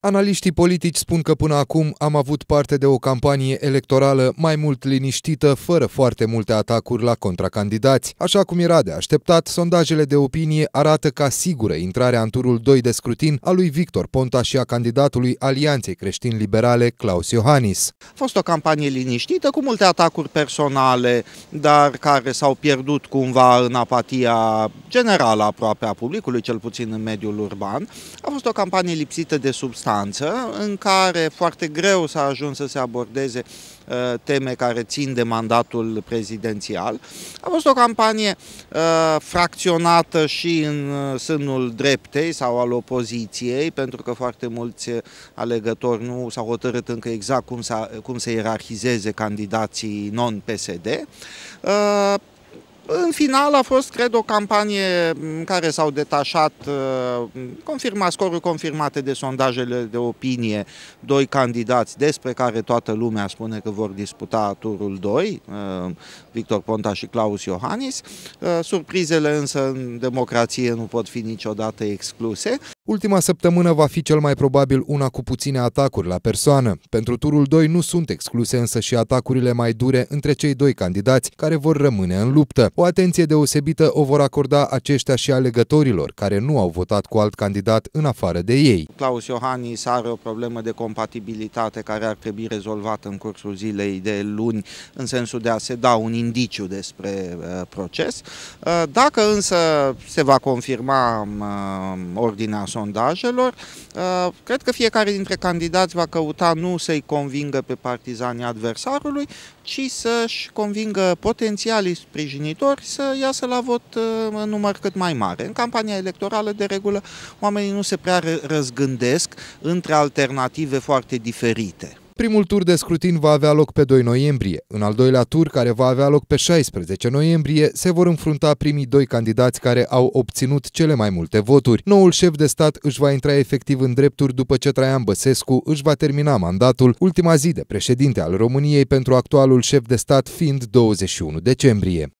Analiștii politici spun că până acum am avut parte de o campanie electorală mai mult liniștită, fără foarte multe atacuri la contracandidați. Așa cum era de așteptat, sondajele de opinie arată ca sigură intrarea în turul 2 de scrutin a lui Victor Ponta și a candidatului Alianței creștin Liberale, Claus Iohannis. A fost o campanie liniștită, cu multe atacuri personale, dar care s-au pierdut cumva în apatia generală aproape a publicului, cel puțin în mediul urban. A fost o campanie lipsită de substanță instanță în care foarte greu s-a ajuns să se abordeze uh, teme care țin de mandatul prezidențial. A fost o campanie uh, fracționată și în uh, sânul dreptei sau al opoziției, pentru că foarte mulți alegători nu s-au hotărât încă exact cum, să, cum să ierarhizeze candidații non-PSD. În final a fost, cred, o campanie în mm, care s-au detașat, uh, confirma scoruri confirmate de sondajele de opinie, doi candidați despre care toată lumea spune că vor disputa turul 2, uh, Victor Ponta și Claus Iohannis. Uh, surprizele însă în democrație nu pot fi niciodată excluse. Ultima săptămână va fi cel mai probabil una cu puține atacuri la persoană. Pentru turul 2 nu sunt excluse însă și atacurile mai dure între cei doi candidați care vor rămâne în luptă. O atenție deosebită o vor acorda aceștia și alegătorilor care nu au votat cu alt candidat în afară de ei. Claus Iohannis are o problemă de compatibilitate care ar trebui rezolvată în cursul zilei de luni în sensul de a se da un indiciu despre uh, proces. Uh, dacă însă se va confirma um, uh, ordinea sondajelor. Uh, cred că fiecare dintre candidați va căuta nu să-i convingă pe partizanii adversarului, ci să-și convingă potențialii sprijinitori să iasă la vot uh, în număr cât mai mare. În campania electorală, de regulă, oamenii nu se prea răzgândesc între alternative foarte diferite. Primul tur de scrutin va avea loc pe 2 noiembrie. În al doilea tur, care va avea loc pe 16 noiembrie, se vor înfrunta primii doi candidați care au obținut cele mai multe voturi. Noul șef de stat își va intra efectiv în drepturi după ce Traian Băsescu își va termina mandatul, ultima zi de președinte al României pentru actualul șef de stat fiind 21 decembrie.